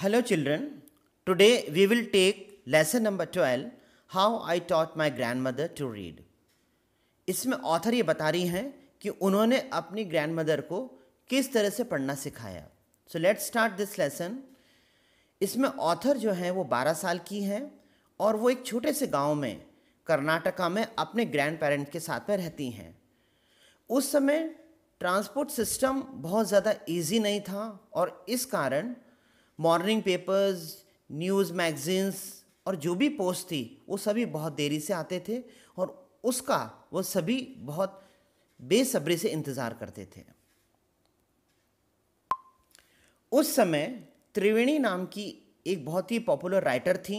hello Hello today we will take lesson number twelve how I taught taught grandmother to read इसमें author ये बता रही हैं कि उन्होंने अपनी ग्रैंड मदर को किस तरह से पढ़ना सिखाया so let's start this lesson इसमें ऑथर जो हैं वो बारह साल की हैं और वो एक छोटे से गांव में कर्नाटका में अपने ग्रैंड पेरेंट के साथ में रहती हैं उस समय ट्रांसपोर्ट सिस्टम बहुत ज़्यादा ईजी नहीं था और इस कारण मॉर्निंग पेपर्स न्यूज़ मैगजीन्स और जो भी पोस्ट थी वो सभी बहुत देरी से आते थे और उसका वो सभी बहुत बेसब्री से इंतज़ार करते थे उस समय त्रिवेणी नाम की एक बहुत ही पॉपुलर राइटर थी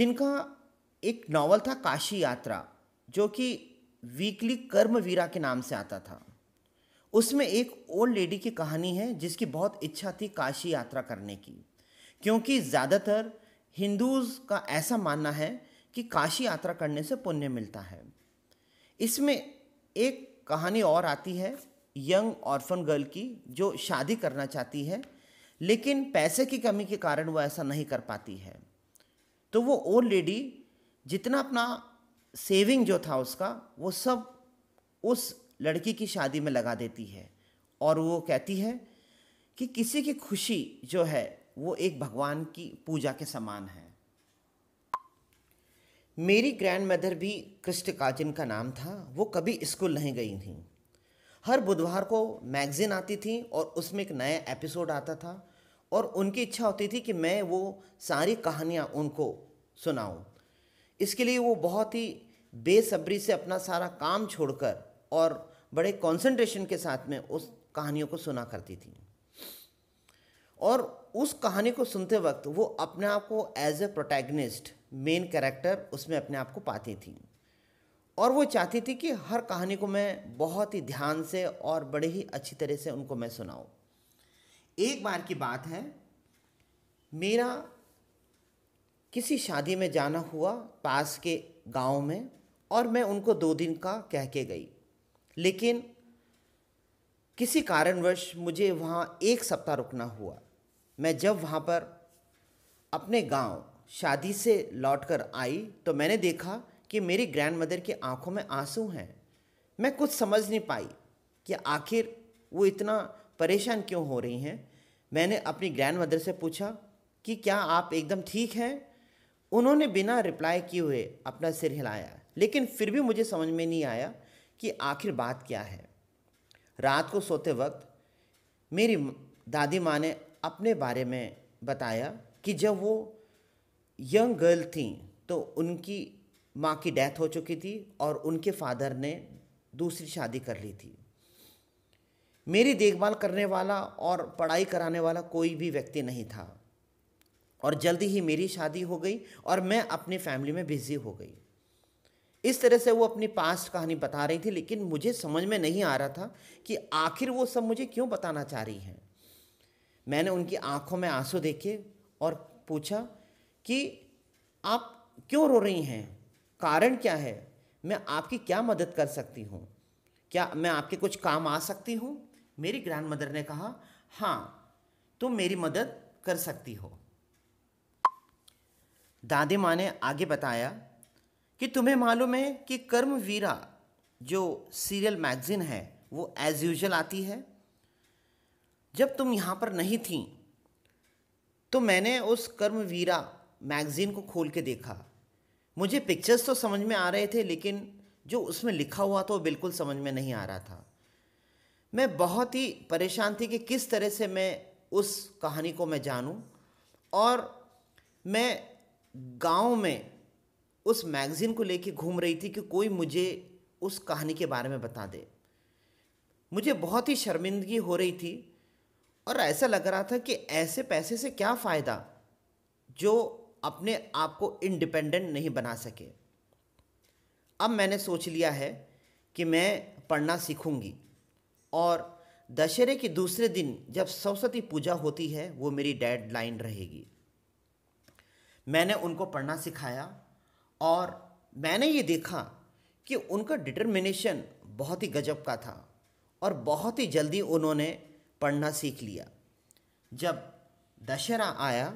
जिनका एक नावल था काशी यात्रा जो कि वीकली कर्मवीरा के नाम से आता था उसमें एक ओल्ड लेडी की कहानी है जिसकी बहुत इच्छा थी काशी यात्रा करने की क्योंकि ज़्यादातर हिंदूज़ का ऐसा मानना है कि काशी यात्रा करने से पुण्य मिलता है इसमें एक कहानी और आती है यंग ऑर्फन गर्ल की जो शादी करना चाहती है लेकिन पैसे की कमी के कारण वो ऐसा नहीं कर पाती है तो वो ओल्ड लेडी जितना अपना सेविंग जो था उसका वो सब उस लड़की की शादी में लगा देती है और वो कहती है कि किसी की खुशी जो है वो एक भगवान की पूजा के समान है मेरी ग्रैंड मदर भी कृष्ण का का नाम था वो कभी स्कूल नहीं गई थी हर बुधवार को मैगज़ीन आती थी और उसमें एक नया एपिसोड आता था और उनकी इच्छा होती थी कि मैं वो सारी कहानियाँ उनको सुनाऊँ इसके लिए वो बहुत ही बेसब्री से अपना सारा काम छोड़कर और बड़े कंसंट्रेशन के साथ में उस कहानियों को सुना करती थी और उस कहानी को सुनते वक्त वो अपने आप को as a protagonist main character उसमें अपने आप को पाती थी और वो चाहती थी कि हर कहानी को मैं बहुत ही ध्यान से और बड़े ही अच्छी तरह से उनको मैं सुनाऊँ एक बार की बात है मेरा किसी शादी में जाना हुआ पास के गांव में और मैं उनको दो दिन का कह के गई लेकिन किसी कारणवश मुझे वहाँ एक सप्ताह रुकना हुआ मैं जब वहाँ पर अपने गांव शादी से लौटकर आई तो मैंने देखा कि मेरी ग्रैंड मदर की आंखों में आंसू हैं मैं कुछ समझ नहीं पाई कि आखिर वो इतना परेशान क्यों हो रही हैं मैंने अपनी ग्रैंड मदर से पूछा कि क्या आप एकदम ठीक हैं उन्होंने बिना रिप्लाई किए हुए अपना सिर हिलाया लेकिन फिर भी मुझे समझ में नहीं आया कि आखिर बात क्या है रात को सोते वक्त मेरी दादी माँ ने अपने बारे में बताया कि जब वो यंग गर्ल थी तो उनकी माँ की डेथ हो चुकी थी और उनके फादर ने दूसरी शादी कर ली थी मेरी देखभाल करने वाला और पढ़ाई कराने वाला कोई भी व्यक्ति नहीं था और जल्दी ही मेरी शादी हो गई और मैं अपनी फैमिली में बिज़ी हो गई इस तरह से वो अपनी पास्ट कहानी बता रही थी लेकिन मुझे समझ में नहीं आ रहा था कि आखिर वो सब मुझे क्यों बताना चाह रही हैं मैंने उनकी आंखों में आंसू देखे और पूछा कि आप क्यों रो रही हैं कारण क्या है मैं आपकी क्या मदद कर सकती हूँ क्या मैं आपके कुछ काम आ सकती हूँ मेरी ग्रैंड मदर ने कहा हाँ तुम मेरी मदद कर सकती हो दादी माँ ने आगे बताया कि तुम्हें मालूम है कि कर्म वीरा जो सीरियल मैगजीन है वो एज़ यूजल आती है जब तुम यहाँ पर नहीं थी तो मैंने उस कर्म वीरा मैगज़ीन को खोल के देखा मुझे पिक्चर्स तो समझ में आ रहे थे लेकिन जो उसमें लिखा हुआ था वो बिल्कुल समझ में नहीं आ रहा था मैं बहुत ही परेशान थी कि किस तरह से मैं उस कहानी को मैं जानूं और मैं गांव में उस मैगज़ीन को लेके घूम रही थी कि कोई मुझे उस कहानी के बारे में बता दे मुझे बहुत ही शर्मिंदगी हो रही थी और ऐसा लग रहा था कि ऐसे पैसे से क्या फ़ायदा जो अपने आप को इंडिपेंडेंट नहीं बना सके अब मैंने सोच लिया है कि मैं पढ़ना सीखूंगी और दशहरे के दूसरे दिन जब सरस्वती पूजा होती है वो मेरी डेड लाइन रहेगी मैंने उनको पढ़ना सिखाया और मैंने ये देखा कि उनका डिटर्मिनेशन बहुत ही गजब का था और बहुत ही जल्दी उन्होंने पढ़ना सीख लिया जब दशहरा आया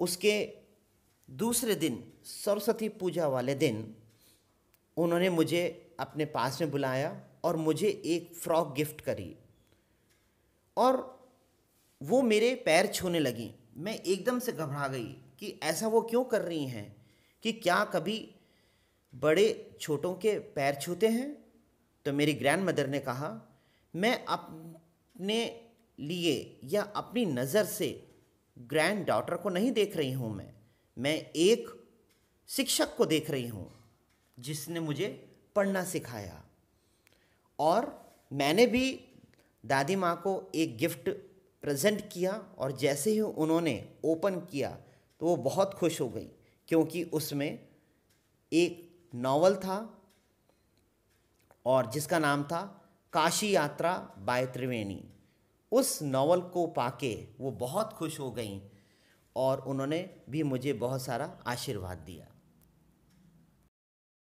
उसके दूसरे दिन सरस्वती पूजा वाले दिन उन्होंने मुझे अपने पास में बुलाया और मुझे एक फ्रॉक गिफ्ट करी और वो मेरे पैर छूने लगी मैं एकदम से घबरा गई कि ऐसा वो क्यों कर रही हैं कि क्या कभी बड़े छोटों के पैर छूते हैं तो मेरी ग्रैंड मदर ने कहा मैं अपने लिए या अपनी नज़र से ग्रैंड डॉटर को नहीं देख रही हूँ मैं मैं एक शिक्षक को देख रही हूँ जिसने मुझे पढ़ना सिखाया और मैंने भी दादी माँ को एक गिफ्ट प्रेजेंट किया और जैसे ही उन्होंने ओपन किया तो वो बहुत खुश हो गई क्योंकि उसमें एक नावल था और जिसका नाम था काशी यात्रा बाय त्रिवेणी उस नावल को पाके वो बहुत खुश हो गई और उन्होंने भी मुझे बहुत सारा आशीर्वाद दिया